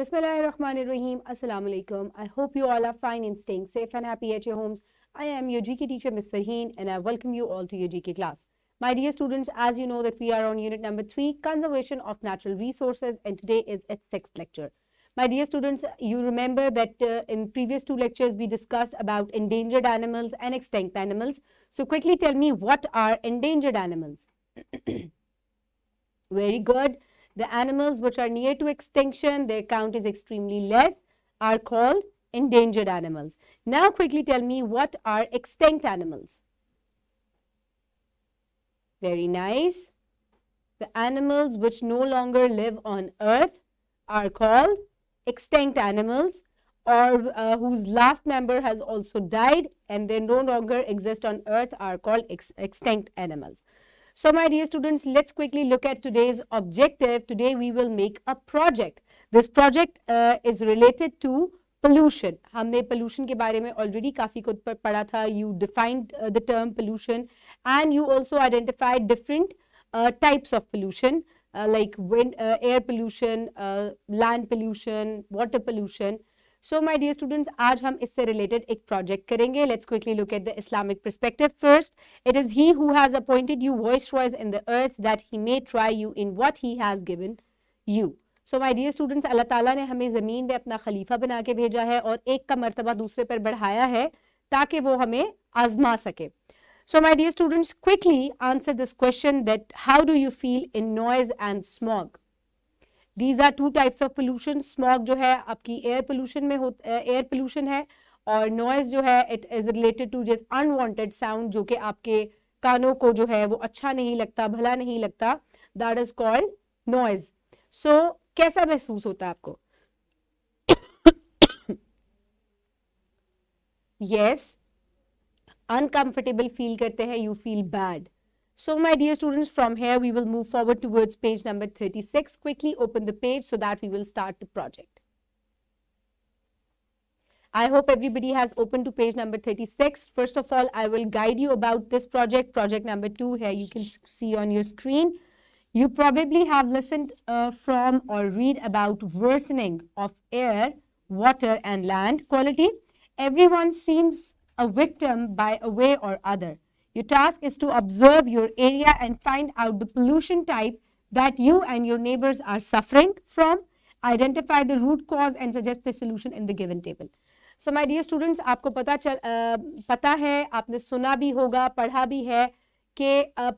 Bismillahirrahmanirrahim. Assalamu alaikum. I hope you all are fine and staying safe and happy at your homes. I am your GK teacher, Ms. Farheen, and I welcome you all to your GK class. My dear students, as you know that we are on unit number 3, Conservation of Natural Resources, and today is its sixth lecture. My dear students, you remember that uh, in previous two lectures, we discussed about endangered animals and extinct animals. So quickly tell me, what are endangered animals? Very good. The animals which are near to extinction, their count is extremely less, are called endangered animals. Now quickly tell me what are extinct animals? Very nice. The animals which no longer live on earth are called extinct animals or uh, whose last member has also died and they no longer exist on earth are called ex extinct animals. So my dear students, let's quickly look at today's objective. Today we will make a project. This project uh, is related to pollution. We pollution already काफी कुछ पढ़ा You defined uh, the term pollution and you also identified different uh, types of pollution uh, like wind, uh, air pollution, uh, land pollution, water pollution. Uh, so my dear students आज हम इससे related एक project करेंगे let's quickly look at the Islamic perspective first it is he who has appointed you voice voice in the earth that he may try you in what he has given you so my dear students अल्लाह ताला ने हमें ज़मीन में अपना खलीफा बना के भेजा है और एक का मरतबा दूसरे पर बढ़ाया है ताकि वो हमें आजमा सके so my dear students quickly answer this question that how do you feel in noise and smog? These are two types of pollution smog जो है आपकी एयर पोल्यूशन में एयर पोल्यूशन eh, है और नॉइज जो है it is related to just unwanted sound जो कि आपके कानों को जो है वो अच्छा नहीं लगता भला नहीं लगता that is called noise so कैसा महसूस होता है आपको यस अनकंफर्टेबल फील करते हैं you feel bad So my dear students, from here we will move forward towards page number 36. Quickly open the page so that we will start the project. I hope everybody has opened to page number 36. First of all, I will guide you about this project, project number 2 here you can see on your screen. You probably have listened uh, from or read about worsening of air, water and land quality. Everyone seems a victim by a way or other. Your task is to observe your area and find out the pollution type that you and your neighbors are suffering from. Identify the root cause and suggest the solution in the given table. So my dear students आपको पता चल आ, पता है आपने सुना भी होगा पढ़ा भी है कि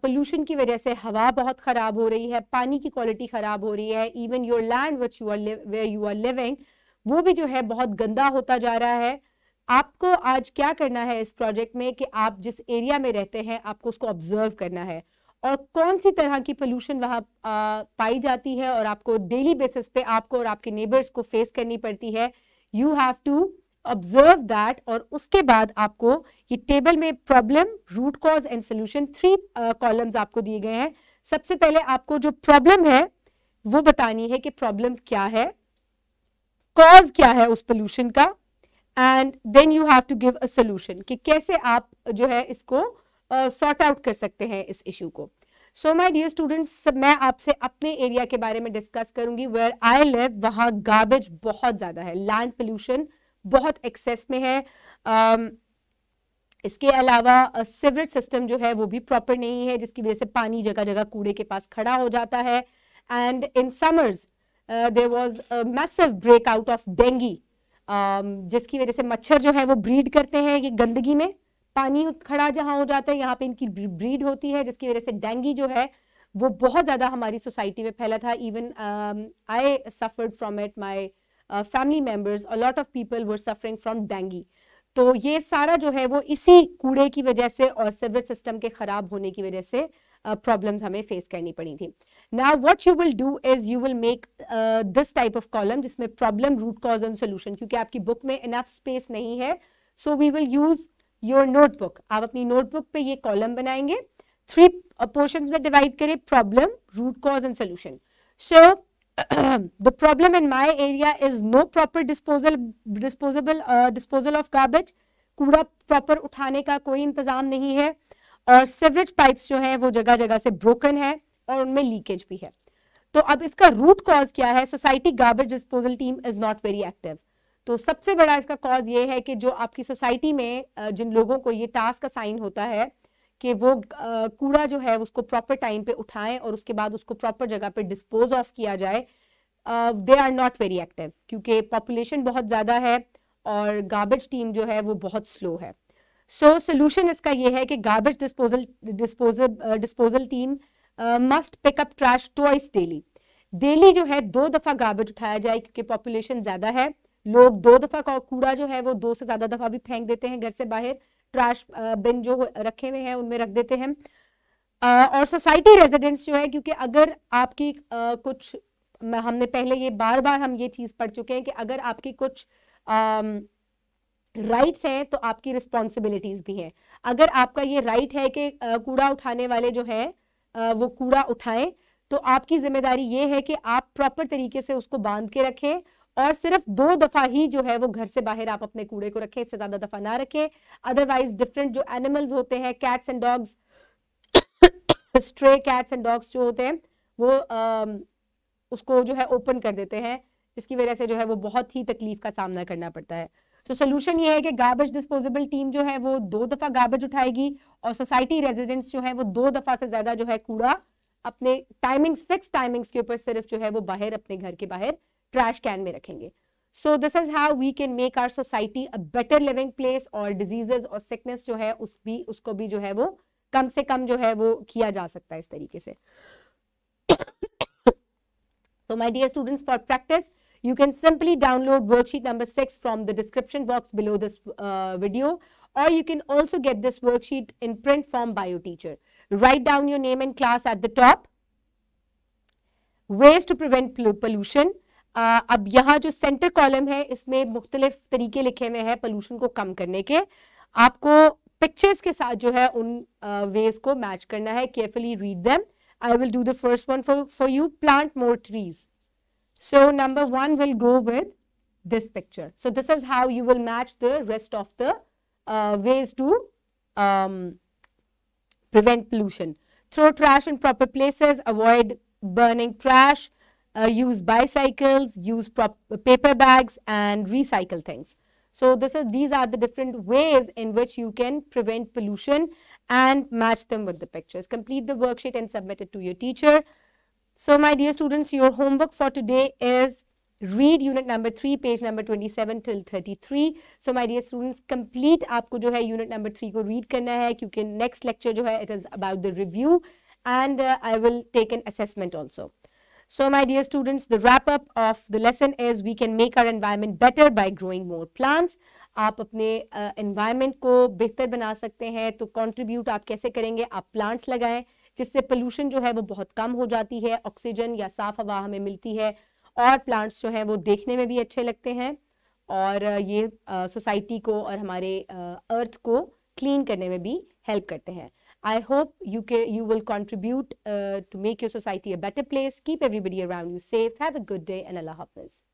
pollution ki wajah se hawa bahut kharab ho rahi hai pani ki quality kharab ho rahi hai even your land which you are where you are living wo bhi jo hai bahut ganda hota ja raha hai आपको आज क्या करना है इस project में कि आप जिस एरिया में रहते हैं आपको उसको ऑब्जर्व करना है और कौन सी तरह की पोल्यूशन वहाँ पाई जाती है और आपको डेली बेसिस पे आपको और आपके नेबर्स को फेस करनी पड़ती है you have to observe that और उसके बाद आपको ये टेबल में problem root cause and solution three columns आपको दिए गए हैं सबसे पहले आपको जो प्रॉब्लम है वो बतानी है कि प्रॉब्लम क्या है कॉज क्या है उस पोल्यूशन का and then you have to give a solution कि कैसे आप जो है इसको सॉर्ट uh, आउट कर सकते हैं इस इशू को सो माई डियर स्टूडेंट्स मैं आपसे अपने एरिया के बारे में डिस्कस करूंगी वेयर आई लिव वहाँ गार्बेज बहुत ज़्यादा है लैंड पोल्यूशन बहुत एक्सेस में है um, इसके अलावा सिवरेज uh, सिस्टम जो है वो भी प्रॉपर नहीं है जिसकी वजह से पानी जगह जगह कूड़े के पास खड़ा हो जाता है and in summers there was massive out of dengue जिसकी वजह से मच्छर जो है वो ब्रीड करते हैं ये गंदगी में पानी खड़ा जहाँ हो जाता है यहाँ पे इनकी ब्रीड होती है जिसकी वजह से डेंगी जो है वो बहुत ज़्यादा हमारी सोसाइटी में फैला था even I suffered from it my family members a lot of people were suffering from dengue तो ये सारा जो है वो इसी कूड़े की वजह से और सिवरेज सिस्टम के ख़राब होने की वजह से प्रॉब्लम्स uh, हमें फेस करनी पड़ी थी now what you will do is you will make this type of column जिसमें problem root cause and solution क्योंकि आपकी बुक में इनफ स्पेस नहीं है so we will use your notebook आप अपनी नोटबुक पे ये कॉलम बनाएंगे थ्री पोर्शन में डिवाइड करें problem root cause and solution so the problem in my area is no proper disposal disposable disposal of garbage कूड़ा प्रॉपर उठाने का कोई इंतजाम नहीं है सेवरेज पाइप्स जो है वो जगह जगह से ब्रोकन है और उनमें लीकेज भी है तो अब इसका रूट कॉज क्या है society garbage disposal team is not very active तो सबसे बड़ा इसका कॉज ये है कि जो आपकी सोसाइटी में जिन लोगों को ये टास्क असाइन होता है कि वो कूड़ा जो है उसको प्रॉपर टाइम पे उठाएं और उसके बाद उसको प्रॉपर जगह पे डिस्पोज ऑफ किया जाए they are not very active क्योंकि पॉपुलेशन बहुत ज़्यादा है और गार्बेज टीम जो है वो बहुत स्लो है सो so, सोल्यूशन इसका ये है कि garbage disposal disposal disposal team must pick up trash twice daily daily जो है दो दफ़ा गार्बेज उठाया जाए क्योंकि पॉपुलेशन ज़्यादा है लोग दो दफ़ा कूड़ा जो है वो दो से ज़्यादा दफ़ा भी फेंक देते हैं घर से बाहर ट्रैश बिन जो रखे हुए हैं उनमें रख देते हैं और सोसाइटी रेजिडेंट्स जो है क्योंकि अगर आपकी कुछ हमने पहले ये बार बार हम ये चीज़ पढ़ चुके हैं कि अगर आपकी कुछ राइट्स हैं तो आपकी रिस्पॉन्सिबिलिटीज भी हैं अगर आपका ये राइट है कि कूड़ा उठाने वाले जो हैं वो कूड़ा उठाएं तो आपकी जिम्मेदारी ये है कि आप प्रॉपर तरीके से उसको बांध के रखें और सिर्फ दो दफा ही जो है वो घर से बाहर आप अपने कूड़े को रखें इससे ज्यादा दफा ना रखें अदरवाइज डिफरेंट जो एनिमल्स होते हैं cats and dogs stray cats and dogs जो होते हैं वो आ, उसको जो है ओपन कर देते हैं इसकी वजह से जो है वो बहुत ही तकलीफ का सामना करना पड़ता है तो सोल्यूशन ये है कि गार्बेज डिस्पोजेबल टीम जो है वो दो दफा गार्बेज उठाएगी और सोसाइटी रेजिडेंट्स जो है वो दो दफा से ज्यादा जो है कूड़ा अपने टाइमिंग्स फिक्स टाइमिंग्स के ऊपर सिर्फ जो है वो बाहर अपने घर के बाहर ट्रैश कैन में रखेंगे so this is how we can make our society a better living place और डिजीजेज और सिकनेस जो है उस भी उसको भी जो है वो कम से कम जो है वो किया जा सकता है इस तरीके से so my dear students for practice You can simply download worksheet number 6 from the description box below this uh, video or you can also get this worksheet in print form by your teacher. Write down your name and class at the top. Ways to prevent pollution. Uh, ab yahan jo center column hai isme mukhtalif tareeke likhe hue hain pollution ko kam karne ke aapko pictures ke sath jo hai un uh, ways ko match karna hai carefully read them i will do the first one for for you plant more trees So number one will go with this picture. So this is how you will match the rest of the uh, ways to um, prevent pollution. Throw trash in proper places, avoid burning trash, uh, use bicycles, use paper bags and recycle things. So this is, these are the different ways in which you can prevent pollution and match them with the pictures. Complete the worksheet and submit it to your teacher. So my dear students, your homework for today is read unit number three page number 27 till 33. So my dear students, complete आपको जो है unit number three को read करना है क्योंकि next lecture जो है it is about the review and uh, I will take an assessment also. So my dear students, the wrap up of the lesson is we can make our environment better by growing more plants. आप अपने environment uh, को बेहतर बना सकते हैं तो contribute आप कैसे करेंगे आप प्लांट्स लगाएं जिससे पोल्यूशन जो है वो बहुत कम हो जाती है ऑक्सीजन या साफ हवा हमें मिलती है और प्लांट्स जो है वो देखने में भी अच्छे लगते हैं और ये सोसाइटी को और हमारे अर्थ को क्लीन करने में भी हेल्प करते हैं आई होप यू के you will contribute to make your society a better place keep everybody around you safe have a good day and अल्लाह हाफिज़